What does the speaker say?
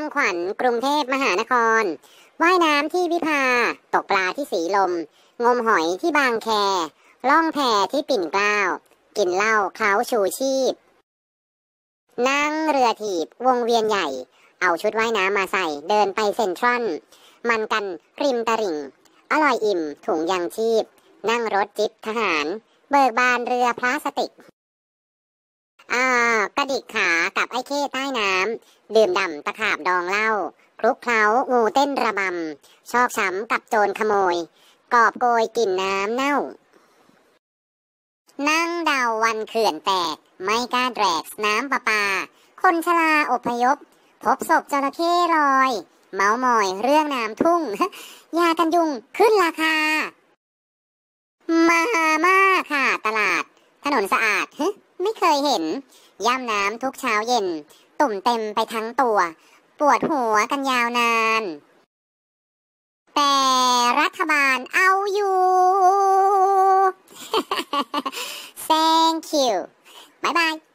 ำขวัญกรุงเทพมหานครว่ายน้ำที่วิภา ตกปลาที่สีลม งมหอยที่บางแค ล่องแพที่ปิ่นเกล้า กินเหล้าเขาชูชีพ นั่งเรือถีบวงเวียนใหญ่ เอาชุดว่ายน้ำมาใส่เดินไปเซ็นทรัลมันกันริมตะริ่ง อร่อยอิ่มถุงยังชีพ นั่งรถจิ๊บทหาร เบิกบานเรือพลาสติกอ่กระดิกขากับไอ้เข้ใต้น้ำดื่มดำตะขาบดองเหล้าคลุกเคล้างูเต้นระบำชอกช้ำกับโจรขโมย กอบโกยกลิ่นน้ำเน่า นั่งเดาวันเขื่อนแตก ไม่กล้าแดกน้ำประปา คนชราอพยพ พบศพจระเข้ลอย เมาหมอยเรื่องน้ำทุ่งยากันยุงขึ้นราคามาม่าค่ะตลาด ถนนสะอาดไม่เคยเห็น ย่ำน้ำทุกเช้าเย็น ตุ่มเต็มไปทั้งตัว ปวดหัวกันยาวนาน แต่รัฐบาลเอาอยู่ thank you บายบาย